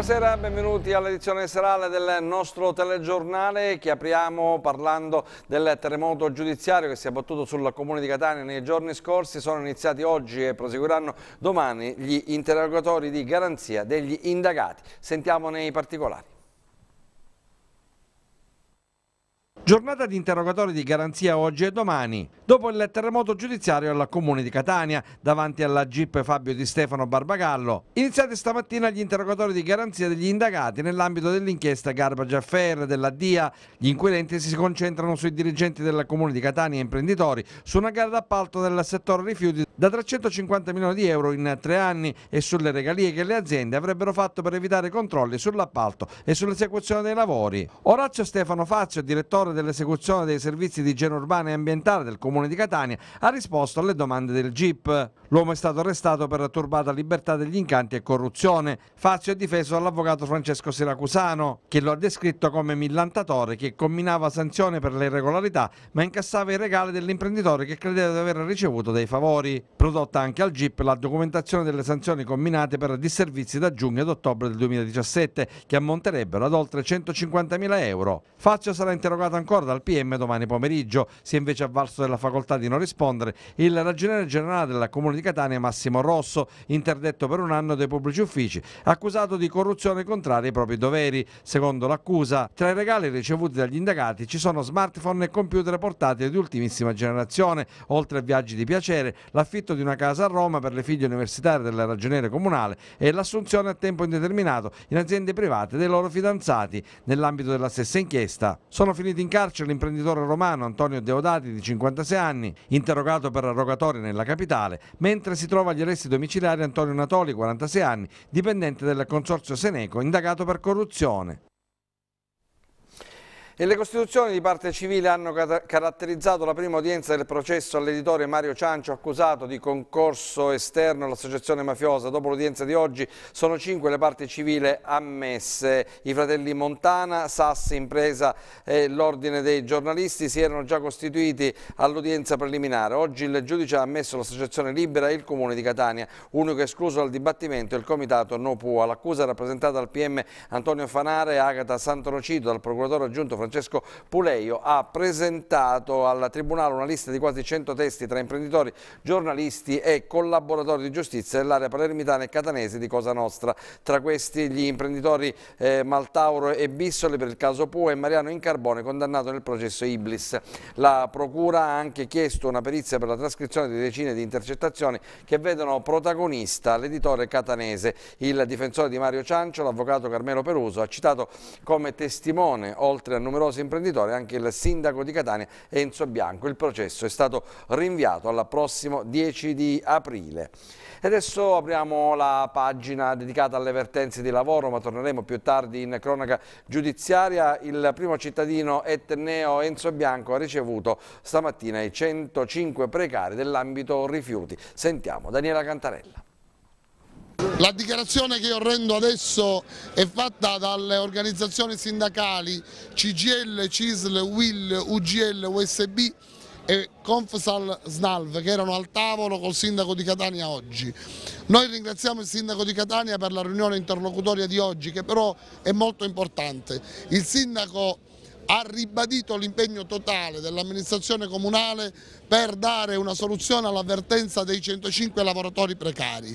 Buonasera, benvenuti all'edizione serale del nostro telegiornale che apriamo parlando del terremoto giudiziario che si è abbattuto sul comune di Catania nei giorni scorsi. Sono iniziati oggi e proseguiranno domani gli interrogatori di garanzia degli indagati. Sentiamo nei particolari. Giornata di interrogatori di garanzia oggi e domani, dopo il terremoto giudiziario al comune di Catania, davanti alla GIP Fabio Di Stefano Barbagallo. Iniziati stamattina gli interrogatori di garanzia degli indagati nell'ambito dell'inchiesta Garbage Affair della DIA. Gli inquirenti si concentrano sui dirigenti del comune di Catania e imprenditori su una gara d'appalto del settore rifiuti da 350 milioni di euro in tre anni e sulle regalie che le aziende avrebbero fatto per evitare controlli sull'appalto e sull'esecuzione dei lavori. Orazio Stefano Fazio, direttore dell'esecuzione dei servizi di igiene urbana e ambientale del comune di Catania, ha risposto alle domande del GIP. L'uomo è stato arrestato per turbata libertà degli incanti e corruzione. Fazio è difeso dall'avvocato Francesco Siracusano, che lo ha descritto come millantatore che combinava sanzioni per le irregolarità ma incassava i regali dell'imprenditore che credeva di aver ricevuto dei favori. Prodotta anche al GIP la documentazione delle sanzioni combinate per disservizi da giugno ad ottobre del 2017 che ammonterebbero ad oltre 150.000 euro. Fazio sarà interrogato ancora concorda al PM domani pomeriggio. Si è invece avvalso della facoltà di non rispondere il ragioniere generale della Comune di Catania Massimo Rosso, interdetto per un anno dai pubblici uffici, accusato di corruzione contraria ai propri doveri. Secondo l'accusa, tra i regali ricevuti dagli indagati ci sono smartphone e computer portatili di ultimissima generazione, oltre a viaggi di piacere, l'affitto di una casa a Roma per le figlie universitarie della ragioniere comunale e l'assunzione a tempo indeterminato in aziende private dei loro fidanzati. Nell'ambito della stessa inchiesta sono finiti in in carcere l'imprenditore romano Antonio Deodati di 56 anni, interrogato per arrogatoria nella capitale, mentre si trova agli arresti domiciliari Antonio Natoli, 46 anni, dipendente del consorzio Seneco, indagato per corruzione. E le costituzioni di parte civile hanno caratterizzato la prima udienza del processo all'editore Mario Ciancio accusato di concorso esterno all'associazione mafiosa. Dopo l'udienza di oggi sono cinque le parti civile ammesse. I fratelli Montana, Sassi, Impresa e l'Ordine dei giornalisti si erano già costituiti all'udienza preliminare. Oggi il giudice ha ammesso l'associazione Libera e il Comune di Catania. Unico escluso dal dibattimento è il comitato No Pua. L'accusa è rappresentata dal PM Antonio Fanare e Agata Santorocito, dal procuratore aggiunto Francesco Francesco Puleio ha presentato al Tribunale una lista di quasi 100 testi tra imprenditori, giornalisti e collaboratori di giustizia dell'area palermitana e catanese di Cosa Nostra. Tra questi gli imprenditori eh, Maltauro e Bissoli per il caso Pua e Mariano Incarbone condannato nel processo Iblis. La Procura ha anche chiesto una perizia per la trascrizione di decine di intercettazioni che vedono protagonista l'editore catanese. Il difensore di Mario Ciancio, l'avvocato Carmelo Peruso, ha citato come testimone, oltre a numerosi numerosi imprenditori, anche il sindaco di Catania Enzo Bianco. Il processo è stato rinviato al prossimo 10 di aprile. E adesso apriamo la pagina dedicata alle vertenze di lavoro, ma torneremo più tardi in cronaca giudiziaria. Il primo cittadino etneo Enzo Bianco ha ricevuto stamattina i 105 precari dell'ambito rifiuti. Sentiamo Daniela Cantarella. La dichiarazione che io rendo adesso è fatta dalle organizzazioni sindacali CGL, CISL, UIL, UGL, USB e Confsal Snalv che erano al tavolo col sindaco di Catania oggi. Noi ringraziamo il sindaco di Catania per la riunione interlocutoria di oggi che però è molto importante. Il sindaco ha ribadito l'impegno totale dell'amministrazione comunale per dare una soluzione all'avvertenza dei 105 lavoratori precari.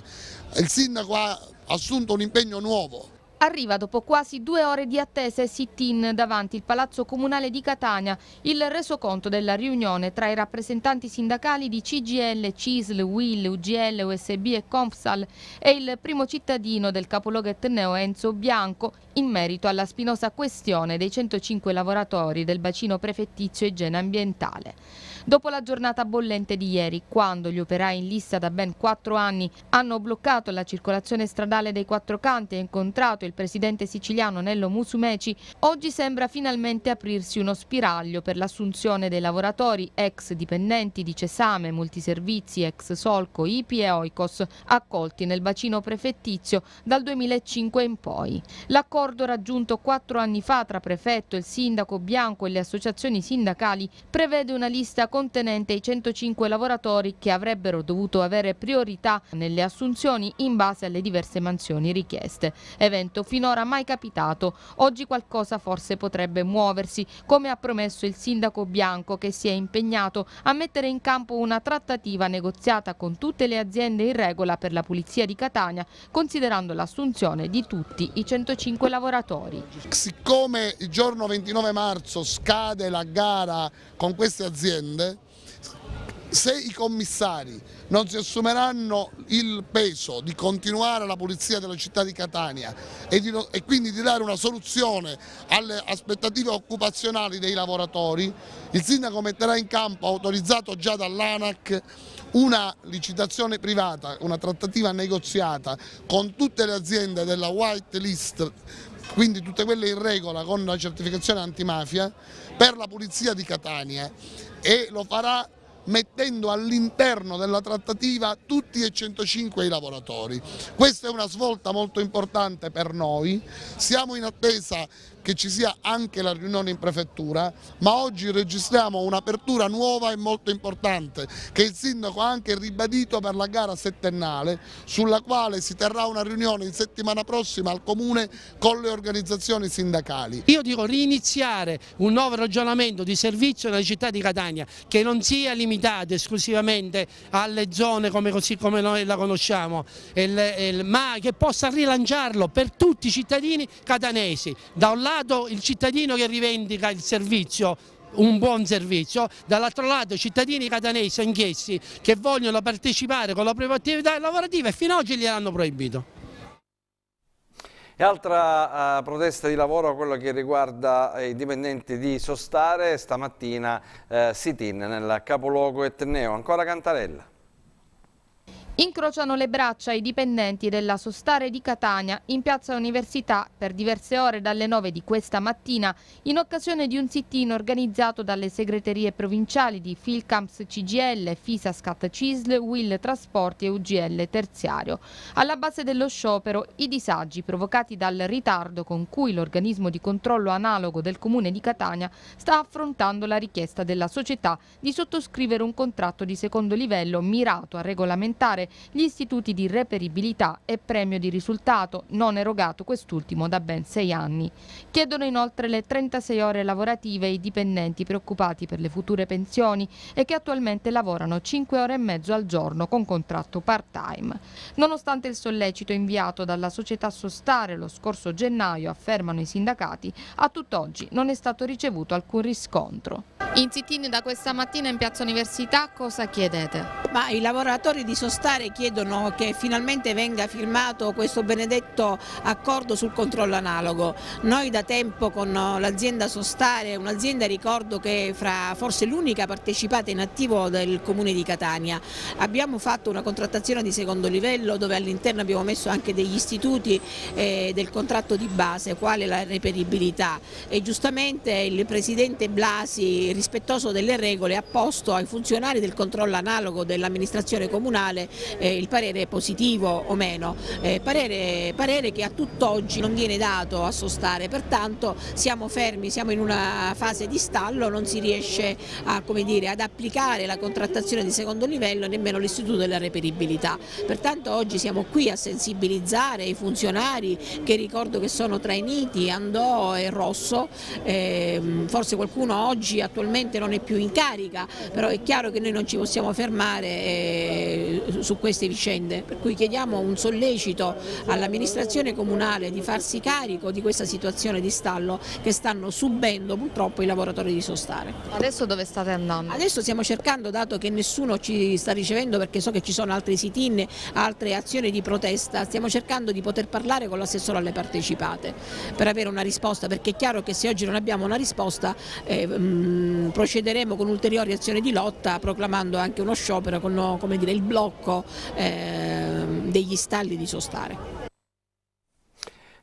Il sindaco ha assunto un impegno nuovo Arriva dopo quasi due ore di attesa e sit-in davanti il Palazzo Comunale di Catania il resoconto della riunione tra i rappresentanti sindacali di CGL, CISL, WIL, UGL, USB e CONFSAL e il primo cittadino del capoluogo etneo Enzo Bianco in merito alla spinosa questione dei 105 lavoratori del bacino prefettizio igiene ambientale. Dopo la giornata bollente di ieri, quando gli operai in lista da ben quattro anni hanno bloccato la circolazione stradale dei quattro canti e incontrato il il presidente siciliano Nello Musumeci, oggi sembra finalmente aprirsi uno spiraglio per l'assunzione dei lavoratori ex dipendenti di Cesame, Multiservizi, ex Solco, IPI e Oikos, accolti nel bacino prefettizio dal 2005 in poi. L'accordo raggiunto quattro anni fa tra prefetto, il sindaco Bianco e le associazioni sindacali prevede una lista contenente i 105 lavoratori che avrebbero dovuto avere priorità nelle assunzioni in base alle diverse mansioni richieste. Evento finora mai capitato. Oggi qualcosa forse potrebbe muoversi, come ha promesso il sindaco Bianco che si è impegnato a mettere in campo una trattativa negoziata con tutte le aziende in regola per la pulizia di Catania, considerando l'assunzione di tutti i 105 lavoratori. Siccome il giorno 29 marzo scade la gara con queste aziende, se i commissari non si assumeranno il peso di continuare la pulizia della città di Catania e, di, e quindi di dare una soluzione alle aspettative occupazionali dei lavoratori, il sindaco metterà in campo, autorizzato già dall'ANAC, una licitazione privata, una trattativa negoziata con tutte le aziende della white list quindi tutte quelle in regola con la certificazione antimafia, per la pulizia di Catania e lo farà mettendo all'interno della trattativa tutti e 105 i lavoratori. Questa è una svolta molto importante per noi, siamo in attesa che ci sia anche la riunione in prefettura, ma oggi registriamo un'apertura nuova e molto importante che il sindaco ha anche ribadito per la gara settennale sulla quale si terrà una riunione in settimana prossima al Comune con le organizzazioni sindacali. Io dico riniziare un nuovo ragionamento di servizio nella città di Catania che non sia limitato esclusivamente alle zone come, così, come noi la conosciamo, ma che possa rilanciarlo per tutti i cittadini catanesi. Da un lato lato il cittadino che rivendica il servizio un buon servizio, dall'altro lato cittadini catanesi anch'essi che vogliono partecipare con la propria attività lavorativa e fino ad oggi gliel'hanno proibito. E altra uh, protesta di lavoro, quello che riguarda eh, i dipendenti di Sostare, stamattina uh, Sitin nel capoluogo etneo. Ancora Cantarella. Incrociano le braccia i dipendenti della Sostare di Catania in piazza Università per diverse ore dalle 9 di questa mattina in occasione di un sit-in organizzato dalle segreterie provinciali di Filcamps CGL, Fisascat CISL, Will Trasporti e UGL Terziario. Alla base dello sciopero i disagi provocati dal ritardo con cui l'organismo di controllo analogo del comune di Catania sta affrontando la richiesta della società di sottoscrivere un contratto di secondo livello mirato a regolamentare regolare gli istituti di reperibilità e premio di risultato, non erogato quest'ultimo da ben sei anni. Chiedono inoltre le 36 ore lavorative ai dipendenti preoccupati per le future pensioni e che attualmente lavorano 5 ore e mezzo al giorno con contratto part-time. Nonostante il sollecito inviato dalla società Sostare lo scorso gennaio, affermano i sindacati, a tutt'oggi non è stato ricevuto alcun riscontro. In Zittini da questa mattina in Piazza Università cosa chiedete? Ma i lavoratori di Sostare parlamentari chiedono che finalmente venga firmato questo benedetto accordo sul controllo analogo. Noi da tempo con l'azienda Sostare, un'azienda ricordo che fra forse l'unica partecipata in attivo del comune di Catania, abbiamo fatto una contrattazione di secondo livello dove all'interno abbiamo messo anche degli istituti eh, del contratto di base, quale la reperibilità e giustamente il Presidente Blasi rispettoso delle regole ha posto ai funzionari del controllo analogo dell'amministrazione comunale eh, il parere è positivo o meno, eh, parere, parere, che a tutt'oggi non viene dato a sostare, pertanto siamo fermi, siamo in una fase di stallo, non si riesce a, dire, ad applicare la contrattazione di secondo livello nemmeno l'istituto della reperibilità, pertanto oggi siamo qui a sensibilizzare i funzionari che ricordo che sono tra Initi, Andò e Rosso, eh, forse qualcuno oggi attualmente non è più in carica, però è chiaro che noi non ci possiamo fermare eh, su su queste vicende, per cui chiediamo un sollecito all'amministrazione comunale di farsi carico di questa situazione di stallo che stanno subendo purtroppo i lavoratori di Sostare. Adesso dove state andando? Adesso stiamo cercando, dato che nessuno ci sta ricevendo perché so che ci sono altri sit-in, altre azioni di protesta, stiamo cercando di poter parlare con l'assessore alle partecipate per avere una risposta, perché è chiaro che se oggi non abbiamo una risposta eh, mh, mm, procederemo con ulteriori azioni di lotta proclamando anche uno sciopero, con come dire, il blocco eh, degli stalli di sostare.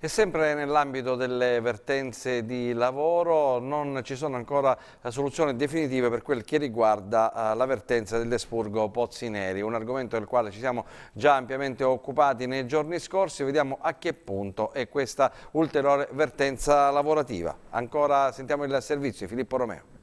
E sempre nell'ambito delle vertenze di lavoro non ci sono ancora eh, soluzioni definitive per quel che riguarda eh, la vertenza dell'espurgo Neri, un argomento del quale ci siamo già ampiamente occupati nei giorni scorsi, vediamo a che punto è questa ulteriore vertenza lavorativa. Ancora sentiamo il servizio, Filippo Romeo.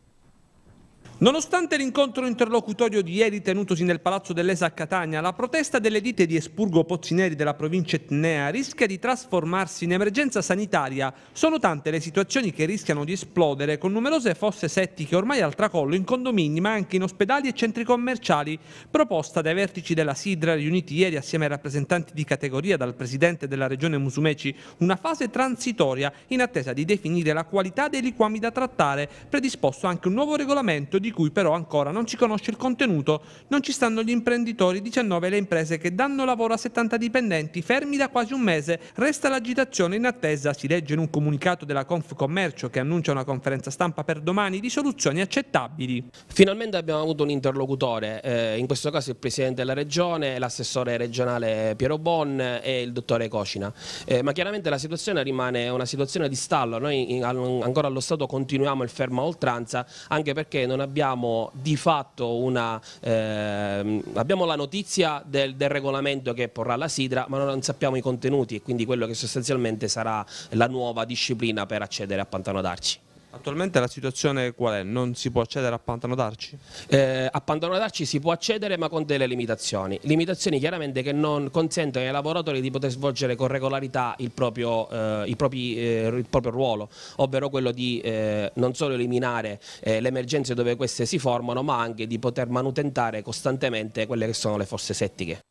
Nonostante l'incontro interlocutorio di ieri tenutosi nel palazzo dell'ESA a Catania, la protesta delle ditte di Espurgo Pozzineri della provincia etnea rischia di trasformarsi in emergenza sanitaria. Sono tante le situazioni che rischiano di esplodere, con numerose fosse settiche ormai al tracollo in condomini, ma anche in ospedali e centri commerciali. Proposta dai vertici della Sidra riuniti ieri assieme ai rappresentanti di categoria dal presidente della regione Musumeci, una fase transitoria in attesa di definire la qualità dei liquami da trattare, predisposto anche un nuovo regolamento di di cui però ancora non si conosce il contenuto, non ci stanno gli imprenditori, 19 le imprese che danno lavoro a 70 dipendenti, fermi da quasi un mese, resta l'agitazione in attesa, si legge in un comunicato della Confcommercio che annuncia una conferenza stampa per domani di soluzioni accettabili. Finalmente abbiamo avuto un interlocutore, eh, in questo caso il Presidente della Regione, l'assessore regionale Piero Bon e il dottore Cocina, eh, ma chiaramente la situazione rimane una situazione di stallo, noi in, ancora allo Stato continuiamo il fermo a oltranza anche perché non abbiamo abbiamo di fatto una, eh, abbiamo la notizia del, del, regolamento che porrà la Sidra, ma non sappiamo i contenuti e quindi quello che sostanzialmente sarà la nuova disciplina per accedere a Pantano d'Arci. Attualmente la situazione qual è? Non si può accedere a Pantano d'Arci? Eh, a Pantano d'Arci si può accedere ma con delle limitazioni, limitazioni chiaramente che non consentono ai lavoratori di poter svolgere con regolarità il proprio, eh, il propri, eh, il proprio ruolo, ovvero quello di eh, non solo eliminare eh, le emergenze dove queste si formano ma anche di poter manutentare costantemente quelle che sono le fosse settiche.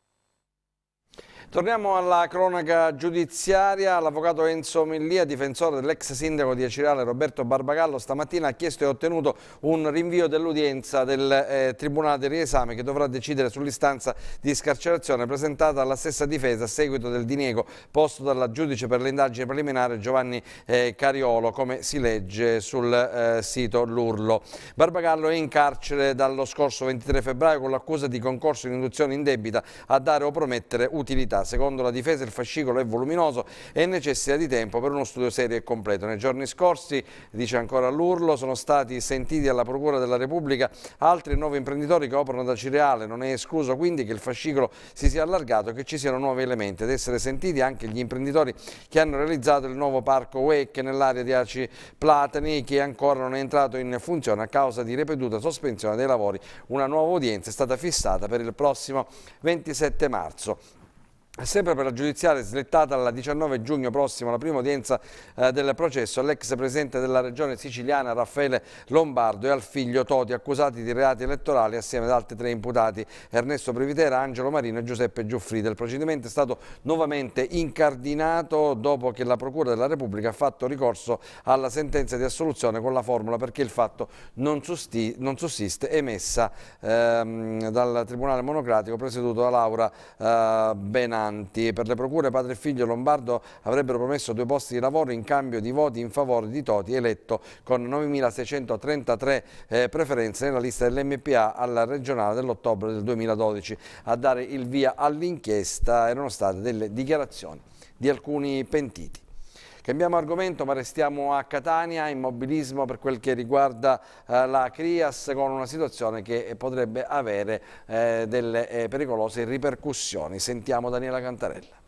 Torniamo alla cronaca giudiziaria. L'avvocato Enzo Millia, difensore dell'ex sindaco di Acirale Roberto Barbagallo, stamattina ha chiesto e ottenuto un rinvio dell'udienza del eh, Tribunale di Riesame che dovrà decidere sull'istanza di scarcerazione presentata alla stessa difesa a seguito del diniego posto dalla giudice per l'indagine preliminare Giovanni eh, Cariolo, come si legge sul eh, sito L'Urlo. Barbagallo è in carcere dallo scorso 23 febbraio con l'accusa di concorso in induzione indebita a dare o promettere utilità criminalità. Secondo la difesa il fascicolo è voluminoso e necessita di tempo per uno studio serio e completo. Nei giorni scorsi, dice ancora l'Urlo, sono stati sentiti alla Procura della Repubblica altri nuovi imprenditori che operano da Cireale. Non è escluso quindi che il fascicolo si sia allargato e che ci siano nuovi elementi ad essere sentiti anche gli imprenditori che hanno realizzato il nuovo parco WEC nell'area di Aci Platani che ancora non è entrato in funzione a causa di ripetuta sospensione dei lavori. Una nuova udienza è stata fissata per il prossimo 27 marzo. Sempre per la giudiziaria slettata il 19 giugno prossimo la prima udienza eh, del processo all'ex presidente della regione siciliana Raffaele Lombardo e al figlio Toti accusati di reati elettorali assieme ad altri tre imputati Ernesto Privitera, Angelo Marino e Giuseppe Giuffrida. Il procedimento è stato nuovamente incardinato dopo che la Procura della Repubblica ha fatto ricorso alla sentenza di assoluzione con la formula perché il fatto non, non sussiste emessa ehm, dal Tribunale Monocratico presieduto da Laura eh, Benani votanti. Per le procure padre e figlio Lombardo avrebbero promesso due posti di lavoro in cambio di voti in favore di Toti, eletto con 9.633 eh, preferenze nella lista dell'MPA alla regionale dell'ottobre del 2012. A dare il via all'inchiesta erano state delle dichiarazioni di alcuni pentiti. Cambiamo argomento ma restiamo a Catania, immobilismo per quel che riguarda eh, la Crias con una situazione che potrebbe avere eh, delle eh, pericolose ripercussioni. Sentiamo Daniela Cantarella.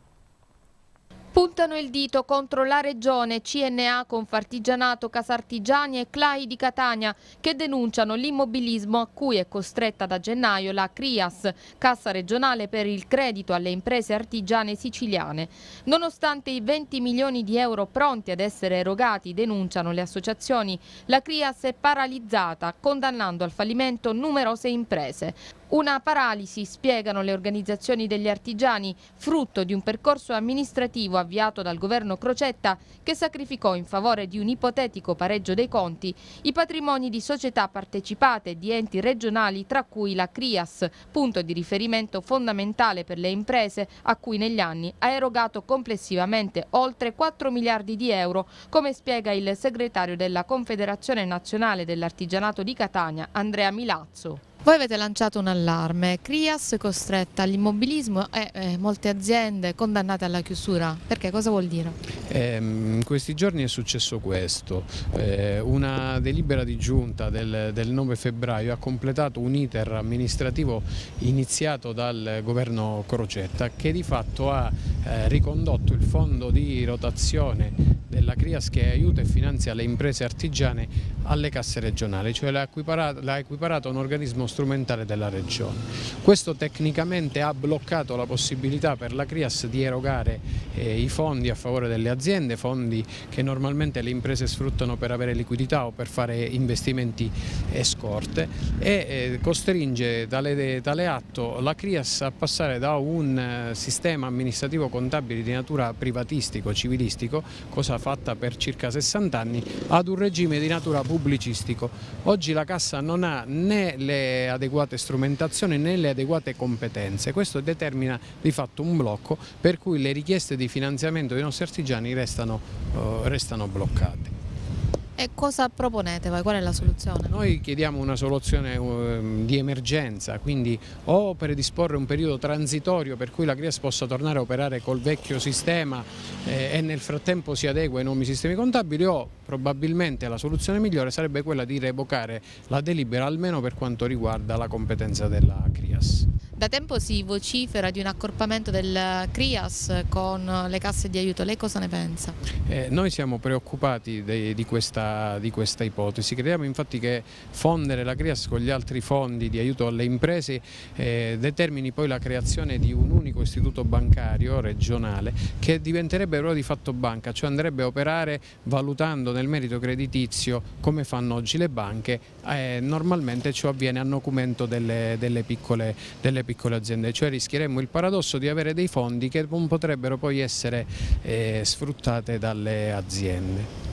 Puntano il dito contro la regione CNA Confartigianato, Casartigiani e Clai di Catania che denunciano l'immobilismo a cui è costretta da gennaio la CRIAS, Cassa regionale per il credito alle imprese artigiane siciliane. Nonostante i 20 milioni di euro pronti ad essere erogati, denunciano le associazioni, la CRIAS è paralizzata, condannando al fallimento numerose imprese. Una paralisi, spiegano le organizzazioni degli artigiani, frutto di un percorso amministrativo avviato dal governo Crocetta che sacrificò in favore di un ipotetico pareggio dei conti i patrimoni di società partecipate di enti regionali tra cui la CRIAS, punto di riferimento fondamentale per le imprese a cui negli anni ha erogato complessivamente oltre 4 miliardi di euro, come spiega il segretario della Confederazione Nazionale dell'Artigianato di Catania, Andrea Milazzo. Voi avete lanciato un allarme, Crias costretta all'immobilismo e eh, molte aziende condannate alla chiusura, perché cosa vuol dire? Eh, in questi giorni è successo questo, eh, una delibera di giunta del, del, 9 febbraio ha completato un iter amministrativo iniziato dal governo Crocetta che di fatto ha eh, ricondotto il fondo di rotazione della CRIAS che aiuta e finanzia le imprese artigiane alle casse regionali, cioè l'ha equiparato, equiparato, a un organismo strumentale della regione. Questo tecnicamente ha bloccato la possibilità per la CRIAS di erogare eh, i fondi a favore delle aziende, fondi che normalmente le imprese sfruttano per avere liquidità o per fare investimenti e scorte e eh, costringe tale, tale atto la CRIAS a passare da un eh, sistema amministrativo contabile di natura privatistico, civilistico, cosa fa fatta per circa 60 anni ad un regime di natura pubblicistico. Oggi la Cassa non ha né le adeguate strumentazioni né le adeguate competenze, questo determina di fatto un blocco per cui le richieste di finanziamento dei nostri artigiani restano, eh, restano bloccate. E cosa proponete voi? Qual è la soluzione? Noi chiediamo una soluzione ehm, di emergenza, quindi o predisporre un periodo transitorio per cui la CRIAS possa tornare a operare col vecchio sistema eh, e nel frattempo si adegua ai nuovi sistemi contabili o probabilmente la soluzione migliore sarebbe quella di revocare la delibera almeno per quanto riguarda la competenza della CRIAS. Da tempo si vocifera di un accorpamento del CRIAS con le casse di aiuto, lei cosa ne pensa? Eh, noi siamo preoccupati di, di, questa, di, questa, ipotesi, crediamo infatti che fondere la CRIAS con gli altri fondi di aiuto alle imprese eh, determini poi la creazione di un unico istituto bancario regionale che diventerebbe però di fatto banca, cioè andrebbe a operare valutando nel merito creditizio come fanno oggi le banche, eh, normalmente ciò avviene a nocumento delle, delle piccole, delle piccole aziende, cioè rischieremmo il paradosso di avere dei fondi che non potrebbero poi essere eh, sfruttate dalle aziende.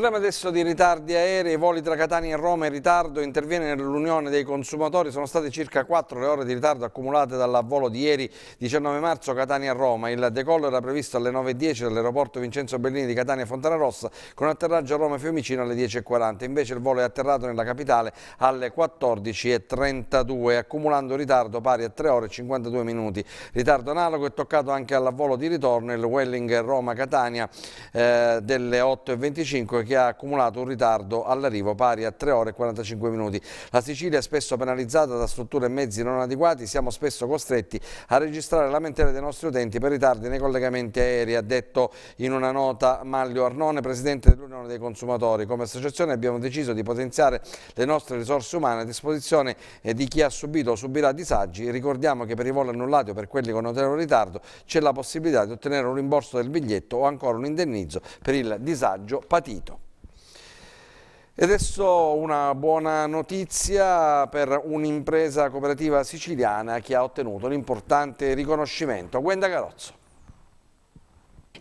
Parliamo adesso di ritardi aerei, voli tra Catania e Roma in ritardo, interviene l'Unione dei Consumatori, sono state circa 4 le ore di ritardo accumulate dall'avvolo di ieri 19 marzo Catania-Roma. Il decollo era previsto alle 9.10 dall'aeroporto Vincenzo Bellini di Catania Fontana Rossa con atterraggio a Roma-Fiumicino alle 10.40, invece il volo è atterrato nella capitale alle 14.32 accumulando ritardo pari a 3 ore e 52 minuti. Ritardo analogo è toccato anche all'avvolo di ritorno il Welling Roma-Catania eh, delle 8.25 che ha accumulato un ritardo all'arrivo pari a 3 ore e 45 minuti. La Sicilia è spesso penalizzata da strutture e mezzi non adeguati, siamo spesso costretti a registrare lamentele dei nostri utenti per ritardi nei collegamenti aerei, ha detto in una nota Maglio Arnone, presidente dell'Unione dei Consumatori. Come associazione abbiamo deciso di potenziare le nostre risorse umane a disposizione di chi ha subito o subirà disagi. Ricordiamo che per i voli annullati o per quelli con notevole ritardo c'è la possibilità di ottenere un rimborso del biglietto o ancora un indennizzo per il disagio patito. E adesso una buona notizia per un'impresa cooperativa siciliana che ha ottenuto un importante riconoscimento. Gwenda Carozzo.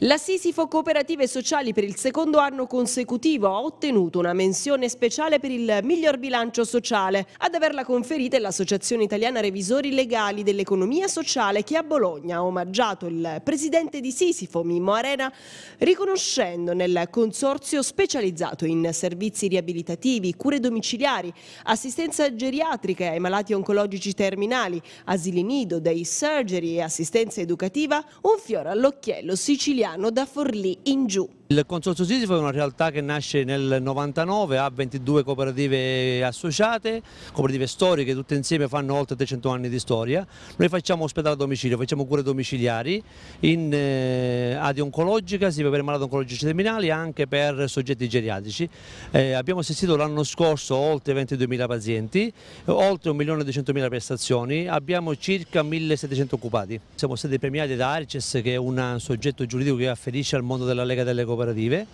La Sisifo Cooperative Sociali per il secondo anno consecutivo ha ottenuto una menzione speciale per il miglior bilancio sociale. Ad averla conferita è l'Associazione Italiana Revisori Legali dell'Economia Sociale che a Bologna ha omaggiato il presidente di Sisifo, Mimmo Arena, riconoscendo nel consorzio specializzato in servizi riabilitativi, cure domiciliari, assistenza geriatrica ai malati oncologici terminali, asili nido, day surgery e assistenza educativa, un fiore all'occhiello siciliano Emiliano da Forlì in giù. Il Consorzio Sisifo è una realtà che nasce nel 99, ha 22 cooperative associate, cooperative storiche, tutte insieme fanno oltre 300 anni di storia. Noi facciamo ospedale a domicilio, facciamo cure domiciliari in eh, adi oncologica, sia per malati oncologici terminali, anche per soggetti geriatrici. Eh, abbiamo assistito l'anno scorso oltre 22.000 pazienti, oltre 1.200.000 prestazioni, abbiamo circa 1.700 occupati. Siamo stati premiati da Arices, che è un soggetto giuridico che afferisce al mondo della Lega delle Cooperative cooperative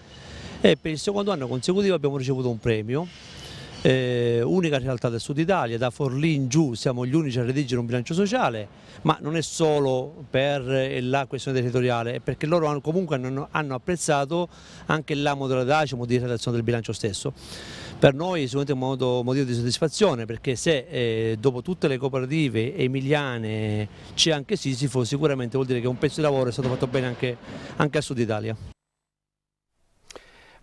e per il secondo anno consecutivo abbiamo ricevuto un premio eh, unica realtà del sud Italia, da Forlì in giù siamo gli unici a redigere un bilancio sociale, ma non è solo per eh, la questione territoriale, è perché loro hanno, comunque hanno, hanno, apprezzato anche la modalità, DACIMO di redazione del bilancio stesso. Per noi è sicuramente un modo, motivo di soddisfazione perché se eh, dopo tutte le cooperative emiliane c'è anche Sisifo sicuramente vuol dire che un pezzo di lavoro è stato fatto bene anche, anche a Sud Italia.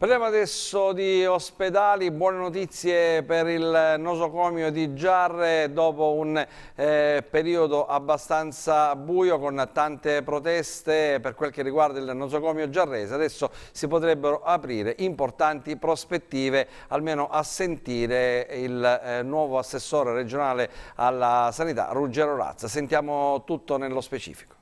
Parliamo adesso di ospedali, buone notizie per il nosocomio di Giarre dopo un eh, periodo abbastanza buio con tante proteste per quel che riguarda il nosocomio giarrese. Adesso si potrebbero aprire importanti prospettive almeno a sentire il eh, nuovo assessore regionale alla sanità Ruggero Razza. Sentiamo tutto nello specifico.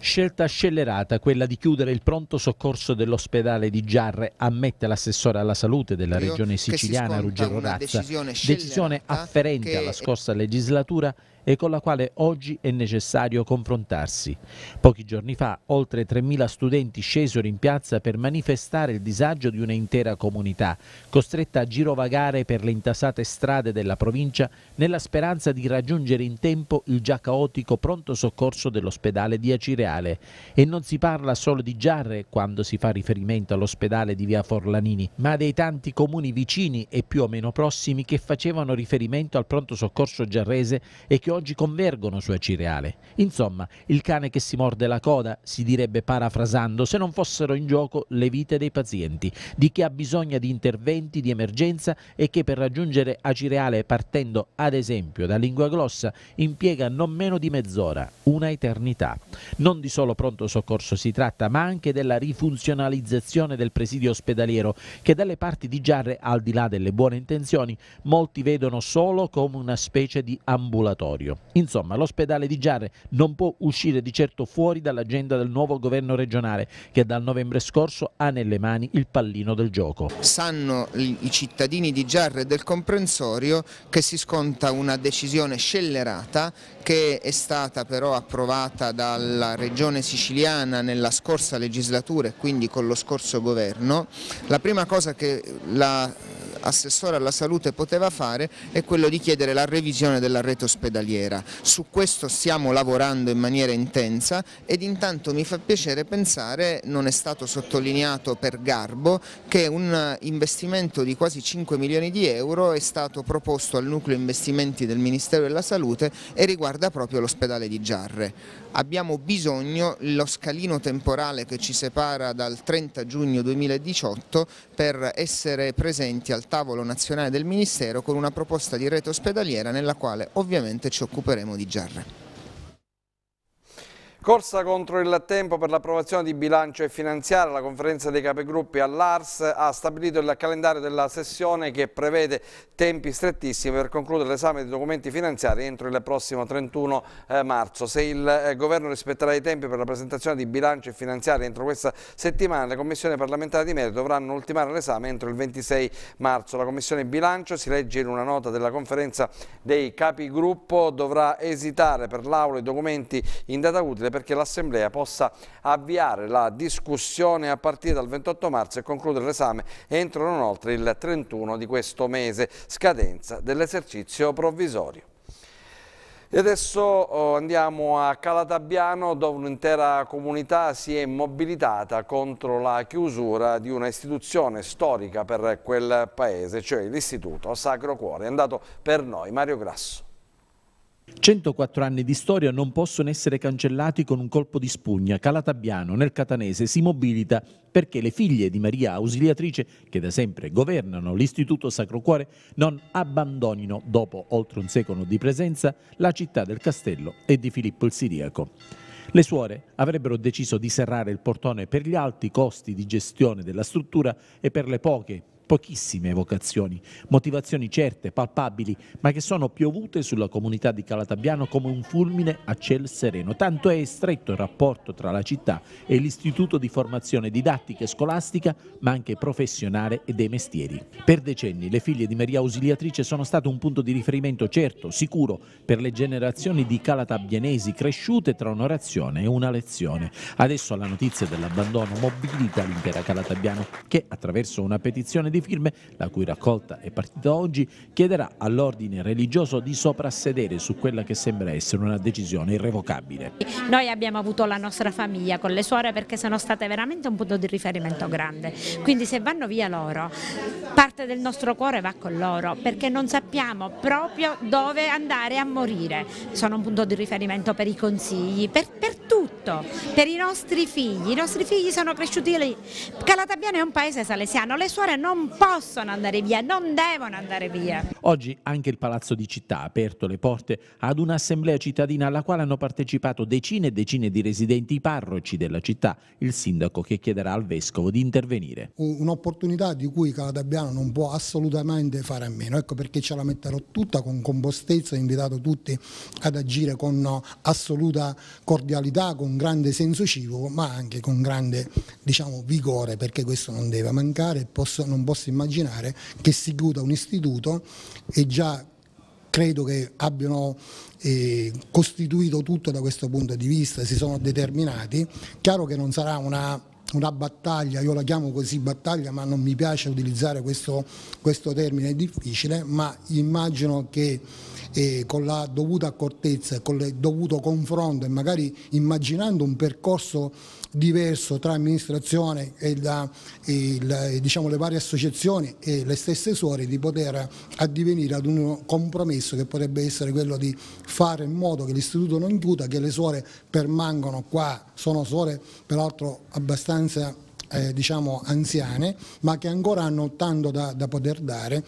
Scelta scellerata quella di chiudere il pronto soccorso dell'ospedale di Giarre, ammette l'assessore alla salute della regione siciliana Ruggero Razza, decisione, decisione afferente alla scorsa legislatura e con la quale oggi è necessario confrontarsi. Pochi giorni fa oltre 3.000 studenti scesero in piazza per manifestare il disagio di un'intera comunità, costretta a girovagare per le intasate strade della provincia nella speranza di raggiungere in tempo il già caotico pronto soccorso dell'ospedale di Acirea industriale e non si parla solo di Giarre quando si fa riferimento all'ospedale di via Forlanini, ma dei tanti comuni vicini e più o meno prossimi che facevano riferimento al pronto soccorso giarrese e che oggi convergono su Acireale. Insomma, il cane che si morde la coda, si direbbe parafrasando, se non fossero in gioco le vite dei pazienti, di chi ha bisogno di interventi di emergenza e che per raggiungere Acireale partendo ad esempio da Lingua Glossa impiega non meno di mezz'ora, una eternità. Non non di solo pronto soccorso si tratta, ma anche della rifunzionalizzazione del presidio ospedaliero che dalle parti di Giarre, al di là delle buone intenzioni, molti vedono solo come una specie di ambulatorio. Insomma, l'ospedale di Giarre non può uscire di certo fuori dall'agenda del nuovo governo regionale che dal novembre scorso ha nelle mani il pallino del gioco. Sanno i cittadini di Giarre del comprensorio che si sconta una decisione scellerata che è stata però approvata dalla regione regione siciliana nella scorsa legislatura e quindi con lo scorso governo, la prima cosa che l'assessore la eh, alla salute poteva fare è quello di chiedere la revisione della rete ospedaliera. Su questo stiamo lavorando in maniera intensa ed intanto mi fa piacere pensare, non è stato sottolineato per garbo, che un investimento di quasi 5 milioni di euro è stato proposto al nucleo investimenti del Ministero della Salute e riguarda proprio l'ospedale di Giarre abbiamo bisogno lo scalino temporale che ci separa dal 30 giugno 2018 per essere presenti al tavolo nazionale del Ministero con una proposta di rete ospedaliera nella quale ovviamente ci occuperemo di Giarre. Corsa contro il tempo per l'approvazione di bilancio e finanziaria, la conferenza dei capigruppi all'ARS ha stabilito il calendario della sessione che prevede tempi strettissimi per concludere l'esame dei documenti finanziari entro il prossimo 31 eh, marzo. Se il eh, Governo rispetterà i tempi per la presentazione di bilancio e finanziaria entro questa settimana, le commissioni parlamentari di merito dovranno ultimare l'esame entro il 26 marzo. La commissione bilancio, si legge in una nota della conferenza dei capigruppo, dovrà esitare per l'Aula i documenti in data utile urgente perché l'Assemblea possa avviare la discussione a partire dal 28 marzo e concludere l'esame entro non oltre il 31 di questo mese, scadenza dell'esercizio provvisorio. E adesso oh, andiamo a Calatabbiano dove un'intera comunità si è mobilitata contro la chiusura di una istituzione storica per quel paese, cioè l'Istituto Sacro Cuore. È andato per noi Mario Grasso. 104 anni di storia non possono essere cancellati con un colpo di spugna. Calatabiano, nel catanese, si mobilita perché le figlie di Maria Ausiliatrice, che da sempre governano l'Istituto Sacro Cuore, non abbandonino, dopo oltre un secolo di presenza, la città del castello e di Filippo il Siriaco. Le suore avrebbero deciso di serrare il portone per gli alti costi di gestione della struttura e per le poche pochissime vocazioni, motivazioni certe, palpabili, ma che sono piovute sulla comunità di Calatabiano come un fulmine a ciel sereno. Tanto è stretto il rapporto tra la città e l'istituto di formazione didattica e scolastica, ma anche professionale e dei mestieri. Per decenni le figlie di Maria Ausiliatrice sono state un punto di riferimento certo, sicuro, per le generazioni di calatabianesi cresciute tra un'orazione e una lezione. Adesso la notizia dell'abbandono mobilita l'intera Calatabiano che, attraverso una petizione di di firme, la cui raccolta è partita oggi, chiederà all'ordine religioso di soprassedere su quella che sembra essere una decisione irrevocabile. Noi abbiamo avuto la nostra famiglia con le suore perché sono state veramente un punto di riferimento grande, quindi se vanno via loro, parte del nostro cuore va con loro perché non sappiamo proprio dove andare a morire, sono un punto di riferimento per i consigli, per, per tutto, per i nostri figli, i nostri figli sono cresciuti lì, Calatabiano è un paese salesiano, le suore non possono andare via, non devono andare via. Oggi anche il Palazzo di Città ha aperto le porte ad un'assemblea cittadina alla quale hanno partecipato decine e decine di residenti, parroci della città, il sindaco che chiederà al vescovo di intervenire. Un'opportunità di cui Calatabiano non può assolutamente fare a meno, ecco perché ce la metterò tutta con compostezza, ho invitato tutti ad agire con assoluta cordialità, con grande senso civico, ma anche con grande diciamo, vigore perché questo non deve mancare, posso, non posso possa immaginare che si chiuda un istituto e già credo che abbiano eh, costituito tutto da questo punto di vista, si sono determinati. Chiaro che non sarà una, una battaglia, io la chiamo così battaglia, ma non mi piace utilizzare questo, questo termine difficile, ma immagino che eh, con la dovuta accortezza, con il dovuto confronto e magari immaginando un percorso diverso tra amministrazione e, la, e la, diciamo, le varie associazioni e le stesse suore di poter addivenire ad un compromesso che potrebbe essere quello di fare in modo che l'istituto non chiuda, che le suore permangono qua, sono suore peraltro abbastanza eh, diciamo anziane ma che ancora hanno tanto da, da poter dare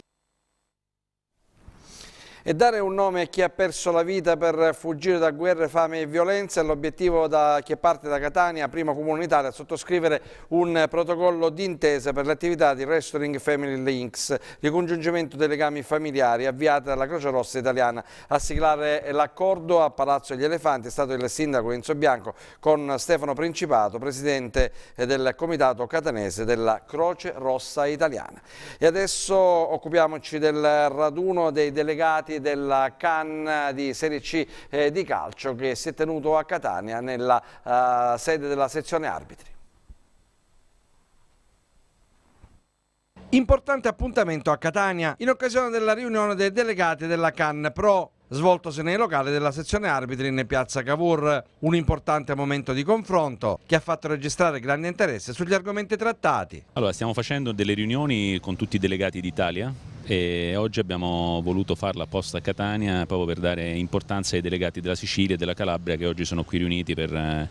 e dare un nome a chi ha perso la vita per fuggire da guerre, fame e violenza è l'obiettivo che parte da Catania, prima comunitaria, a sottoscrivere un protocollo d'intesa per l'attività di Restoring Family Links, ricongiungimento dei legami familiari avviata dalla Croce Rossa Italiana. A siglare l'accordo a Palazzo degli Elefanti è stato il sindaco Enzo Bianco con Stefano Principato, presidente del comitato catanese della Croce Rossa Italiana. E adesso occupiamoci del raduno dei delegati campionati della Cannes di Serie C eh, di calcio che si è tenuto a Catania nella eh, sede della sezione arbitri. Importante appuntamento a Catania in occasione della riunione dei delegati della CAN Pro svoltosi nei locali della sezione arbitri in piazza Cavour. Un importante momento di confronto che ha fatto registrare grande interesse sugli argomenti trattati. Allora, stiamo facendo delle riunioni con tutti i delegati d'Italia e oggi abbiamo voluto farla apposta a Catania proprio per dare importanza ai delegati della Sicilia e della Calabria che oggi sono qui riuniti per eh,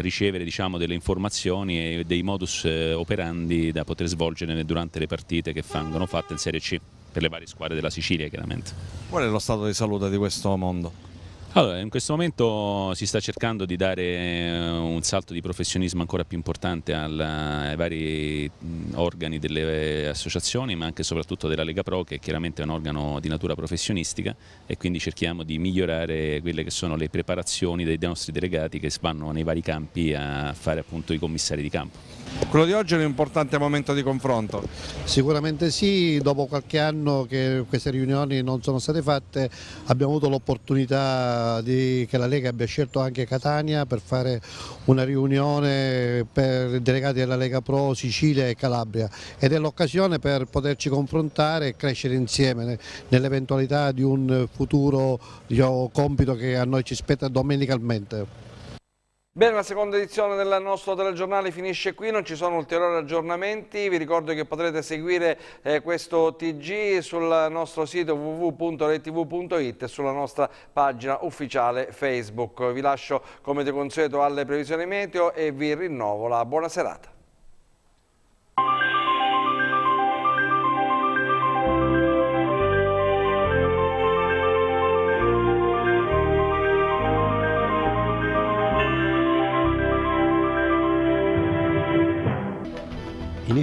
ricevere diciamo, delle informazioni e dei modus eh, operandi da poter svolgere durante le partite che vengono fatte in Serie C per le varie squadre della Sicilia chiaramente. Qual è lo stato di salute di questo mondo? Allora, in questo momento si sta cercando di dare eh, un salto di professionismo ancora più importante alla, eh, ai vari organi delle eh, associazioni, ma anche e soprattutto della Lega Pro, che è chiaramente un organo di natura professionistica e quindi cerchiamo di migliorare quelle che sono le preparazioni dei nostri delegati che vanno nei vari campi a fare appunto i commissari di campo. Quello di oggi è un importante momento di confronto? Sicuramente sì, dopo qualche anno che queste riunioni non sono state fatte abbiamo avuto l'opportunità di, che la Lega abbia scelto anche Catania per fare una riunione per i delegati della Lega Pro Sicilia e Calabria ed è l'occasione per poterci confrontare e crescere insieme nell'eventualità di un futuro diciamo, compito che a noi ci spetta domenicalmente. Bene, la seconda edizione del nostro telegiornale finisce qui, non ci sono ulteriori aggiornamenti, vi ricordo che potrete seguire eh, questo TG sul nostro sito www.retv.it e sulla nostra pagina ufficiale Facebook. Vi lascio come di consueto alle previsioni meteo e vi rinnovo la buona serata.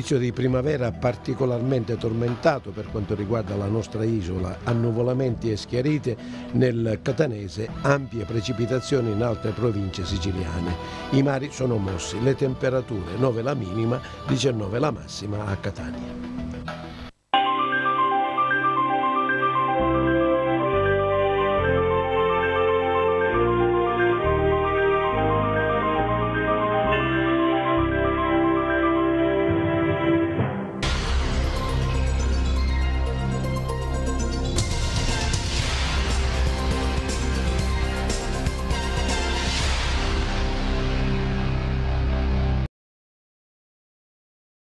inizio di primavera particolarmente tormentato per quanto riguarda la nostra isola, annuvolamenti e schiarite nel Catanese, ampie precipitazioni in altre province siciliane. I mari sono mossi, le temperature 9 la minima, 19 la massima a Catania.